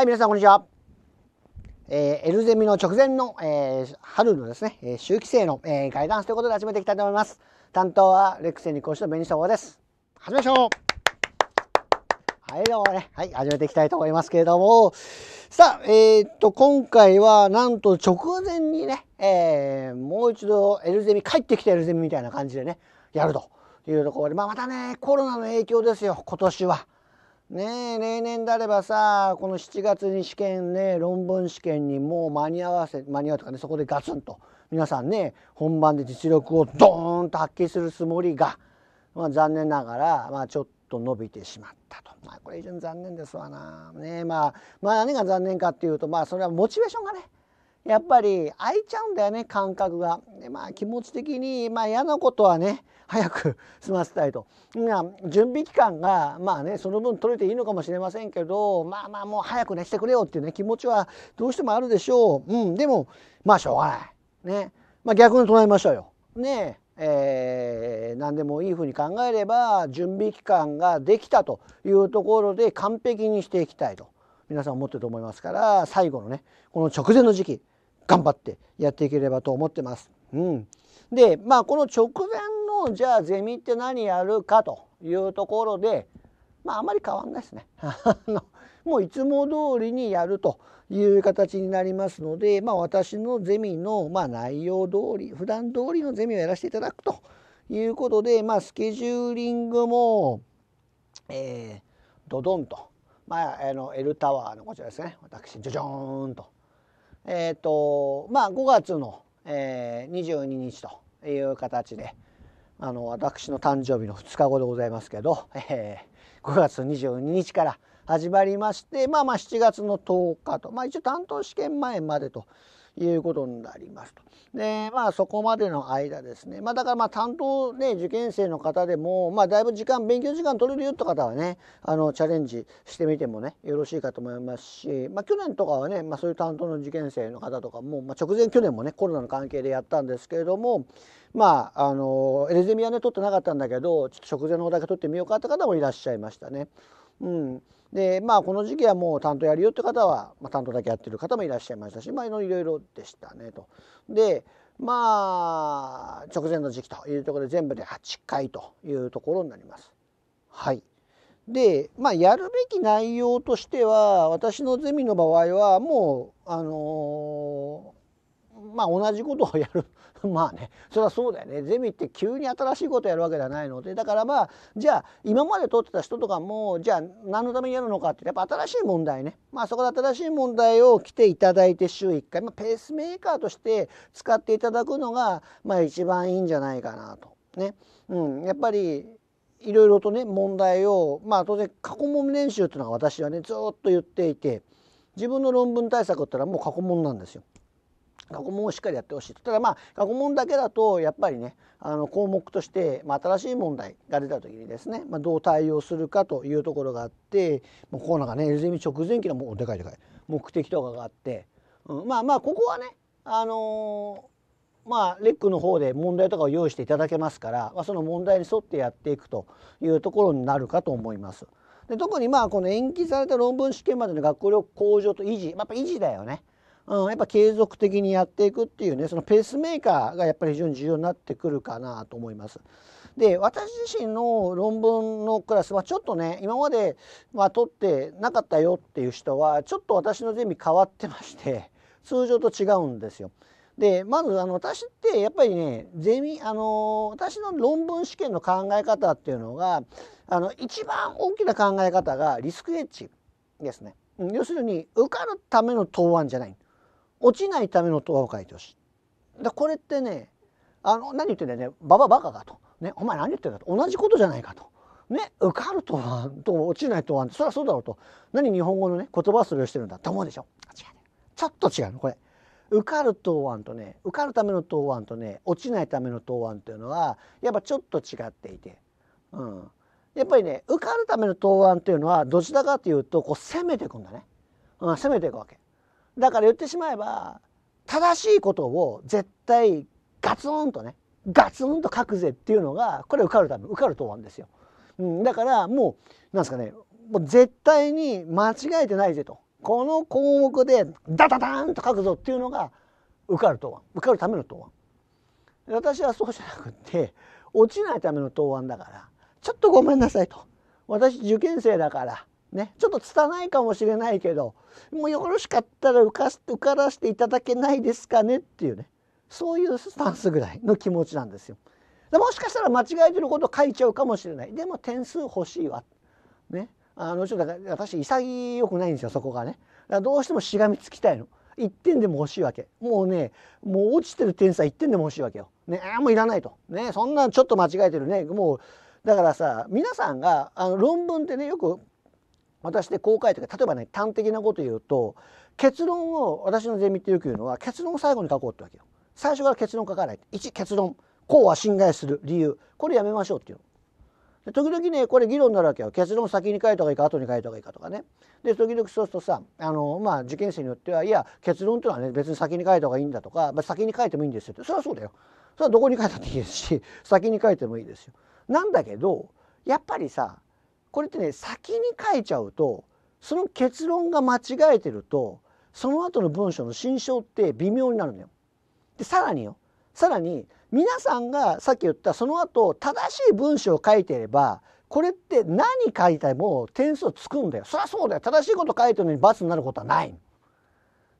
はい、皆さん、こんにちは。えー、ルゼミの直前の、えー、春のですね、えー、周期性の、えー、ガイダンスということで始めていきたいと思います。担当は、レックンに講師の紅翔です。始めましょうはい、どうもね、はい、始めていきたいと思いますけれども、さあ、えー、っと、今回は、なんと直前にね、えー、もう一度エルゼミ、帰ってきたエルゼミみたいな感じでね、やるというところで、まあ、またね、コロナの影響ですよ、今年は。ねえ例年であればさこの7月に試験ね論文試験にもう間に合わせ間に合うとかねそこでガツンと皆さんね本番で実力をドーンと発揮するつもりが、まあ、残念ながら、まあ、ちょっと伸びてしまったと、まあ、これ以上に残念ですわな。ねまあ、まあ、何が残念かっていうとまあそれはモチベーションがねやっぱり空いちゃうんだよね感覚が。でまあ気持ち的に、まあ、嫌なことはね早く済ませたいと。準備期間がまあねその分取れていいのかもしれませんけどまあまあもう早くねしてくれよっていうね気持ちはどうしてもあるでしょう。うん、でもまあしょうがない。ね。まあ逆に唱えましょうよ。ねえ。ー、何でもいいふうに考えれば準備期間ができたというところで完璧にしていきたいと皆さん思ってると思いますから最後のねこの直前の時期頑張ってやっていければと思ってます。うん、でまあこの直じゃあゼミって何やるかというところでまああまり変わんないですね。もういつも通りにやるという形になりますので、まあ、私のゼミのまあ内容通り普段通りのゼミをやらせていただくということで、まあ、スケジューリングも、えー、ドドンと、まあ、あの L タワーのこちらですね私ジョジョーンと。えっ、ー、とまあ5月の、えー、22日という形で。あの私の誕生日の2日後でございますけど、えー、5月22日から始まりましてまあまあ7月の10日とまあ一応担当試験前までということになりますと。でまあそこまでの間ですね、まあ、だからまあ担当ね受験生の方でも、まあ、だいぶ時間勉強時間取れるよって方はねあのチャレンジしてみてもねよろしいかと思いますし、まあ、去年とかはね、まあ、そういう担当の受験生の方とかも、まあ、直前去年もねコロナの関係でやったんですけれどもまああのエレゼミはね取ってなかったんだけどちょっと食前の方だけ取ってみようかって方もいらっしゃいましたね。うんでまあ、この時期はもう担当やるよって方は、まあ、担当だけやってる方もいらっしゃいましたし、まあ、いろいろでしたねと。でまあ直前の時期というところで全部で8回というところになります。はいで、まあ、やるべき内容としては私のゼミの場合はもう、あのー、まあ、同じことをやる まあねそれはそうだよねゼミって急に新しいことやるわけではないのでだからまあじゃあ今まで取ってた人とかもじゃあ何のためにやるのかってやっぱ新しい問題ねまあそこで新しい問題を来ていただいて週1回、まあ、ペースメーカーとして使っていただくのがまあ一番いいんじゃないかなと。ねうん、やっぱりいろいろとね問題をまあ当然過去問練習っていうのは私はねずっと言っていて自分の論文対策ってのはもう過去問なんですよ。過去問をしっかりやってほしいただまあ過去問だけだとやっぱりねあの項目として、まあ、新しい問題が出た時にですね、まあ、どう対応するかというところがあってもうこうなんかね l z ミ直前期のもうでかいでかい目的とかがあって、うん、まあまあここはねあのー、まあ、レックの方で問題とかを用意していただけますから、まあ、その問題に沿ってやっていくというところになるかと思います。で特にまあこの延期された論文試験までの学力向上と維持、まあ、やっぱ維持だよね。うん、やっぱ継続的にやっていくっていうねそのペースメーカーがやっぱり非常に重要になってくるかなと思います。で私自身の論文のクラスはちょっとね今まで、まあ、取ってなかったよっていう人はちょっと私のゼミ変わってまして 通常と違うんですよ。でまずあの私ってやっぱりねゼミあの私の論文試験の考え方っていうのがあの一番大きな考え方がリスクヘッジですね。要するに受かるための答案じゃない。落ちないための塔を書いてほしい。だこれってねあの何言ってんだよねバババカかと、ね、お前何言ってんだと同じことじゃないかと。ね、受かるとはと落ちないとはそりゃそうだろうと何日本語のね言葉遊びをしてるんだと思うでしょう、ちょっと違うのこれ受かる答案とね受かるための答案とね落ちないための答案というのはやっぱちょっと違っていて、うん、やっぱりね受かるための答案というのはどちらかというとこう攻めていくんだね、うん、攻めていくわけだから言ってしまえば正しいことを絶対ガツンとねガツンと書くぜっていうのがこれ受かるため受かると思うんですよ。うん、だからもうなんですかねもう絶対に間違えてないぜとこの項目でダダダンと書くぞっていうのが受かる答案受かるための答案。私はそうじゃなくて落ちないための答案だからちょっとごめんなさいと私受験生だからね、ちょっと拙いかもしれないけどもうよろしかったら受か受からせていただけないですかねっていうねそういうスタンスぐらいの気持ちなんですよ。でもしかしたら間違えてること書いちゃうかもしれないでも点数欲しいわ。ね、あのちょっと私潔くないんですよそこがね。どうしてもしがみつきたいの。1点でも欲しいわけもうねもう落ちてる点差1点でも欲しいわけよ。ねもういらないと。ねそんなちょっと間違えてるねもうだからさ皆さんがあの論文ってねよく私で公開といか例えばね端的なこと言うと結論を私のゼミってよく言うのは結論を最後に書こうってわけよ。最初から結論書かない。1結論こうは侵害する理由これやめましょうっていうで時々ねこれ議論になるわけよ結論先に書いた方がいいか後に書いた方がいいかとかねで時々そうするとさあの、まあ、受験生によってはいや結論っていうのはね別に先に書いた方がいいんだとか、まあ、先に書いてもいいんですよってそれはそうだよそれはどこに書いたっていいですし先に書いてもいいですよ。なんだけどやっぱりさこれってね先に書いちゃうとその結論が間違えてるとその後の文章の心象って微妙になるのよ。でさらによさらに皆さんがさっき言ったその後正しい文章を書いていればこれって何書いても点数つくんだよ。そりゃそうだよ正しいこと書いてるのに罰になることはない。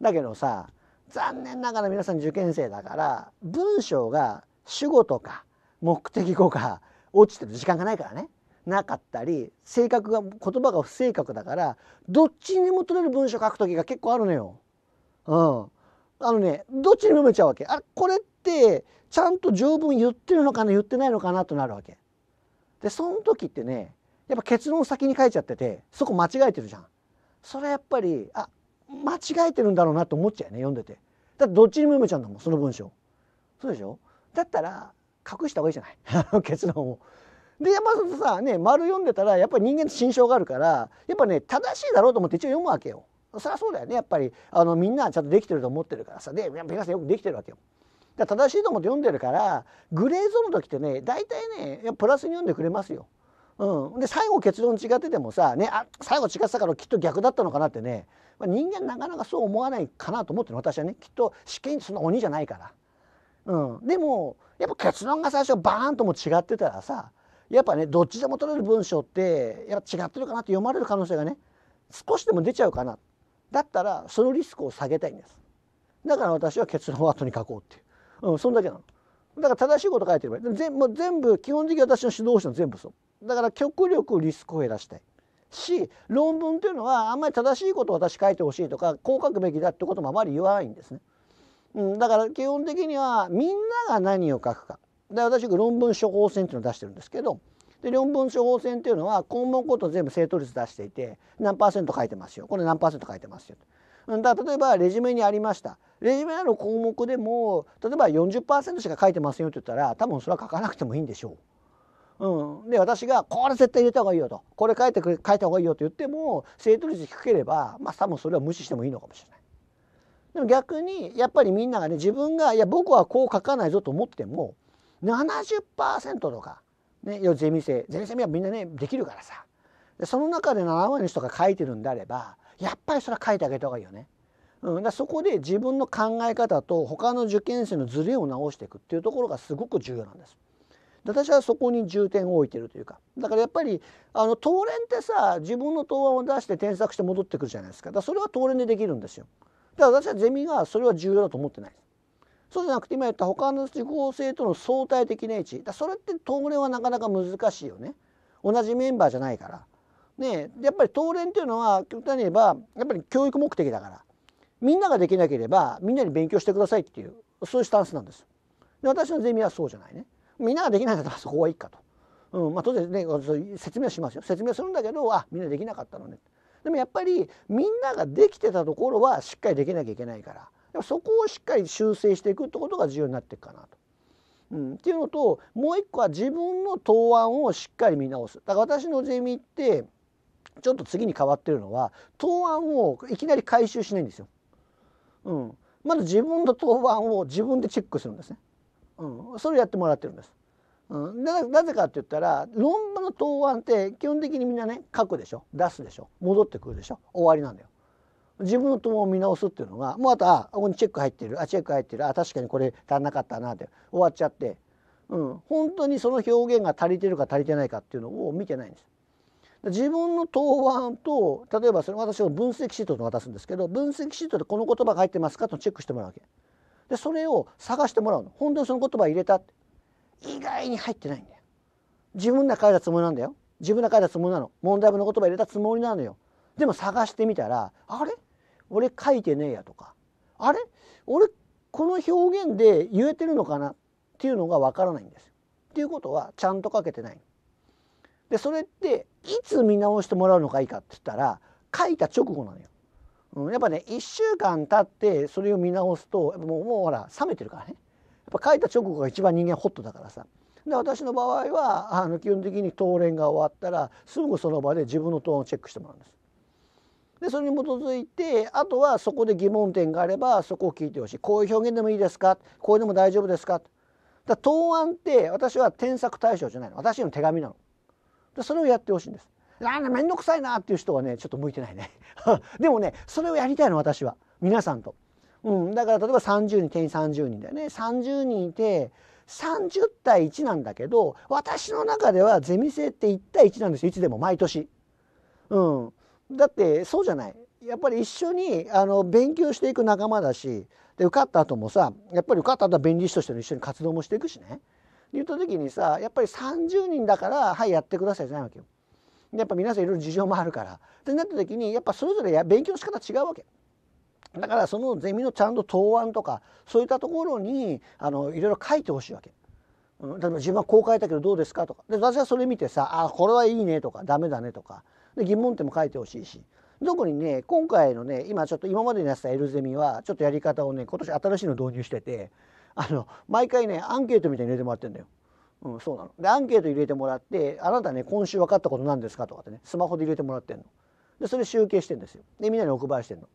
だけどさ残念ながら皆さん受験生だから文章が主語とか目的語が落ちてる時間がないからね。なかったり性格が言葉が不正確だからどっちにも取れる文章書く時が結構あるのよ。うん、あのねどっちにも読めちゃうわけ。あこれってちゃんと条文言ってるのかな言ってないのかなとなるわけ。でその時ってねやっぱ結論を先に書いちゃっててそこ間違えてるじゃん。それやっぱりあ間違えてるんだろうなと思っちゃうね読んでて。だってどっちにも読めちゃうんだもんその文章。そうでしょだったら隠した方がいいじゃない 結論を。でやっぱさね丸読んでたらやっぱり人間心象があるからやっぱね正しいだろうと思って一応読むわけよ。そりゃそうだよねやっぱりあのみんなちゃんとできてると思ってるからさで皆さんよくできてるわけよ。だ正しいと思って読んでるからグレーゾーンの時ってね大体ねプラスに読んでくれますよ。うん、で最後結論違っててもさ、ね、あ最後違ってたからきっと逆だったのかなってね、まあ、人間なかなかそう思わないかなと思ってる私はねきっと試験その鬼じゃないから。うん、でもやっぱ結論が最初バーンとも違ってたらさやっぱねどっちでも取れる文章ってやっぱ違ってるかなって読まれる可能性がね少しでも出ちゃうかなだったらそのリスクを下げたいんですだから私は結論を後に書こうっていう、うん、そんだけなのだから正しいこと書いてればいい全,、ま全部基本的に私の指導者の全部そうだから極力リスクを減らしたいし論文というのはあんまり正しいことを私書いてほしいとかこう書くべきだってこともあまり言わないんですね、うん、だから基本的にはみんなが何を書くかで私が論文処方箋っていうのを出してるんですけどで論文処方箋っていうのは項目ごと全部正答率出していて何パーセント書いてますよこれ何パーセント書いてますよだ例えばレジュメにありましたレジュメる項目でも例えば40%しか書いてませんよって言ったら多分それは書かなくてもいいんでしょう。うん、で私が「これ絶対入れた方がいいよ」と「これ書いて書いた方がいいよ」と言っても正答率低ければまあ多分それは無視してもいいのかもしれない。でも逆にやっぱりみんながね自分が「いや僕はこう書かないぞ」と思っても70%とか、ね、よゼミ生ゼミ生はみんなねできるからさでその中で7割の人が書いてるんであればやっぱりそれは書いてあげた方がいいよね。うん、だそこで自分の考え方と他の受験生のズレを直していくっていうところがすごく重要なんです。私はそこに重点を置いてるというかだからやっぱりあの当連ってさ自分の答案を出して添削して戻ってくるじゃないですかだからそれは当連でできるんですよだから私はゼミがそれは重要だと思ってないそうじゃなくて今言った他の地方性との相対的な位置だそれって東連はなかなか難しいよね同じメンバーじゃないから。ね、やっぱり東連っていうのは極端に言えばやっぱり教育目的だからみんなができなければみんなに勉強してくださいっていうそういうスタンスなんですで私のゼミはそうじゃないねみんなができないんだったらそこはいいかと、うん、まあ当然ね説明はしますよ説明するんだけどあみんなできなかったのねでもやっぱりみんなができてたところはしっかりできなきゃいけないからでもそこをしっかり修正していくってことが重要になっていくかなと。うん、っていうのともう一個は自分の答案をしっかり見直す。だから私のゼミってちょっと次に変わってるのは答案をいきなり回収しないんですよ。うん、まず自分の答案を自分でチェックするんですね。うん、それやってもらってるんです。うん、ななぜかって言ったら論文の答案って基本的にみんなね書くでしょ出すでしょ戻ってくるでしょ終わりなんだよ。自分の友を見直すっていうのがもうあとあここにチェック入ってるあチェック入ってるあ確かにこれ足んなかったなって終わっちゃって、うん、本当にその表現が足りてるか足りてないかっていうのを見てないんです。自分の答案と例えばそれ私は分析シートと渡すんですけど分析シートでこの言葉が入ってますかとチェックしてもらうわけでそれを探してもらうの本当にその言葉入れたって意外に入ってないんだよ自分で書いたつもりなんだよ自分で書いたつもりなの問題文の言葉入れたつもりなのよでも探してみたらあれ俺書いてねえやとかあれ俺この表現で言えてるのかなっていうのがわからないんです。っていうことはちゃんと書けてない。でそれっていつ見直してもらうのがいいかって言ったら書いた直後なのよ。うん、やっぱね1週間経ってそれを見直すともうもうほら冷めてるからねやっぱ書いた直後が一番人間ホットだからさで私の場合はあの基本的に答練が終わったらすぐその場で自分の答案をチェックしてもらうんです。でそれに基づいてあとはそこで疑問点があればそこを聞いてほしいこういう表現でもいいですかこれでも大丈夫ですかだ答案って私は添削対象じゃないの私の手紙なのでそれをやってほしいんですあんめんどくさいなっていう人はねちょっと向いてないね でもねそれをやりたいの私は皆さんと、うん、だから例えば30人定員30人だよね30人いて30対1なんだけど私の中ではゼミ生って1対1なんですよいつでも毎年うんだってそうじゃないやっぱり一緒にあの勉強していく仲間だしで受かった後もさやっぱり受かった後は弁理士としての一緒に活動もしていくしね言った時にさやっぱり30人だからはいやってくださいじゃないわけよ。やっぱ皆さんいろいろ事情もあるから。ってなった時にやっぱそれぞれ勉強の仕方違うわけ。だからそのゼミのちゃんと答案とかそういったところにあのいろいろ書いてほしいわけ。うん、例えば自分はこう書いたけどどうですかとかで私はそれ見てさあこれはいいねとかダメだねとかで疑問点も書いてほしいし特にね今回のね今ちょっと今までのやつた L ゼミはちょっとやり方をね今年新しいの導入しててあの毎回ねアンケートみたいに入れてもらってんだよ。うん、そうなのでアンケート入れてもらって「あなたね今週分かったこと何ですか?」とかってねスマホで入れてもらってんのでそれ集計してんですよでみんなにお配りしてんの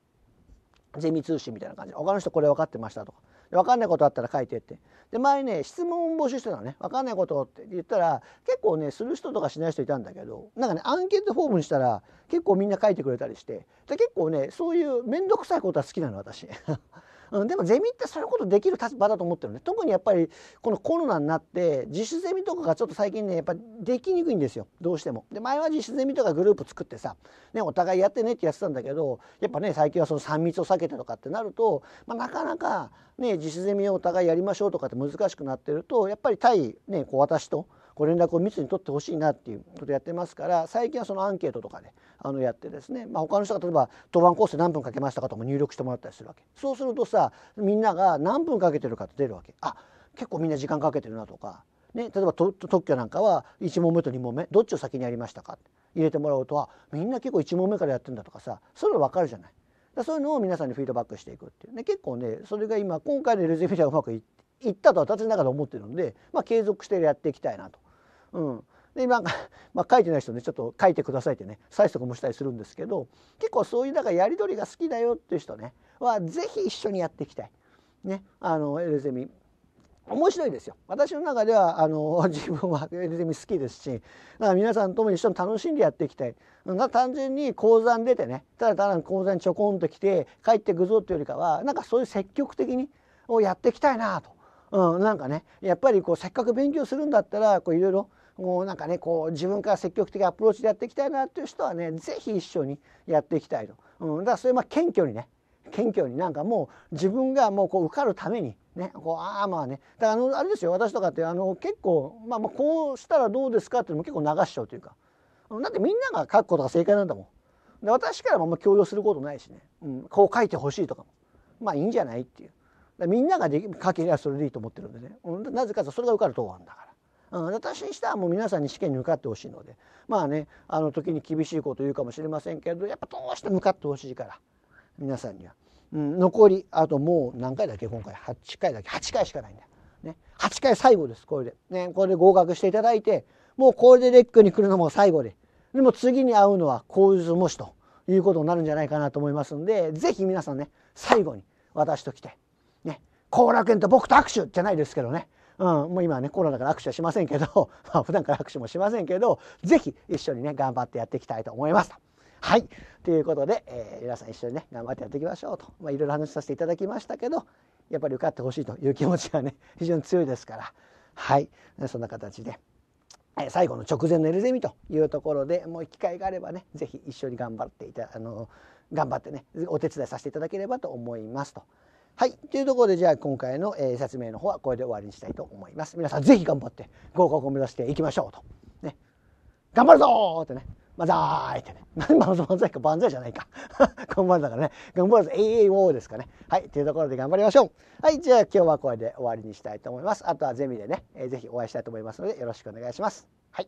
ゼミ通信みたいな感じで他の人これ分かってましたとか分かんないことあったら書いてってで前ね質問募集してたのね分かんないことって言ったら結構ねする人とかしない人いたんだけどなんかねアンケートフォームにしたら結構みんな書いてくれたりしてで結構ねそういう面倒くさいことは好きなの私 うん、でもゼミってそういうことできる立場だと思ってるね特にやっぱりこのコロナになって自主ゼミとかがちょっと最近ねやっぱできにくいんですよどうしても。で前は自主ゼミとかグループ作ってさ、ね、お互いやってねってやってたんだけどやっぱね最近はその3密を避けてとかってなると、まあ、なかなか、ね、自主ゼミをお互いやりましょうとかって難しくなってるとやっぱり対、ね、こう私と。ご連絡を密に取ってほしいなっていうことやってますから最近はそのアンケートとかであのやってですね、まあ、他の人が例えば登板コース何分かけましたかとも入力してもらったりするわけそうするとさみんなが何分かけてるかって出るわけあ結構みんな時間かけてるなとか、ね、例えば特許なんかは1問目と2問目どっちを先にやりましたか入れてもらうとあみんな結構1問目からやってるんだとかさそういうの分かるじゃない。だそういうのを皆さんにフィードバックしていくっていうね結構ねそれが今今回の LGP ではうまくいっいったと私の中で思ってるので、まあ、継続してやっていきたいなとうん、で今、まあ、書いてない人ねちょっと書いてくださいってね催促もしたりするんですけど結構そういうなんかやり取りが好きだよっていう人ねは是非一緒にやっていきたい。ね、あのエルゼミ面白いですよ私の中ではあの 自分はエルゼミ好きですしだから皆さんとも一緒に楽しんでやっていきたい単純に鉱山出てねただ単に鉱山ちょこんと来て帰ってくぞっていうよりかはなんかそういう積極的にをやっていきたいなと、うん、なんかねやっぱりこうせっかく勉強するんだったらいろいろもうなんかねこう自分から積極的アプローチでやっていきたいなという人はね是非一緒にやっていきたいと、うん、だからそれまあ謙虚にね謙虚になんかもう自分がもうこう受かるためにねこうああまあねだからあのあれですよ私とかってあの結構、まあ、まあこうしたらどうですかっていうのも結構流しちゃうというかだってみんなが書くことが正解なんだもんで私からもあんま強要することないしね、うん、こう書いてほしいとかもまあいいんじゃないっていうみんなができ書けりゃそれでいいと思ってるんでね、うん、なぜかそれが受かる答案だから。うん、私にしてはもう皆さんに試験に受かってほしいのでまあねあの時に厳しいこと言うかもしれませんけどやっぱどうしてもかってほしいから皆さんには、うん、残りあともう何回だっけ今回8回だっけ8回しかないんだよ、ね、8回最後ですこれで、ね、これで合格していただいてもうこれでレックに来るのも最後ででも次に会うのはこういう模試ということになるんじゃないかなと思いますんで是非皆さんね最後に私と来てね後楽園と僕と握手じゃないですけどねうん、もう今はねコロナから握手はしませんけど、まあ、普段から握手もしませんけど是非一緒にね頑張ってやっていきたいと思います。はい。ということで、えー、皆さん一緒にね、頑張ってやっていきましょうと、まあ、いろいろ話させていただきましたけど、やっぱり受かってほしいという気持ちがね、非常に強いですから、はい。そんな形で、えー、最後の直前のエルゼミというところでもう機会があればね、是非一緒に頑張っていた、あの、頑張ってね、お手伝いさせていただければと思いますと。はい。というところで、じゃあ今回の、え説明の方はこれで終わりにしたいと思います。皆さん是非頑張って合格を目指していきましょうと。ね。頑張るぞってね。まーいってね。何万歳か万歳じゃないか。頑張るだからね。頑張るぞ。いも o ですかね。はい。というところで頑張りましょう。はい。じゃあ今日はこれで終わりにしたいと思います。あとはゼミでね、えー、ぜひお会いしたいと思いますのでよろしくお願いします。はい。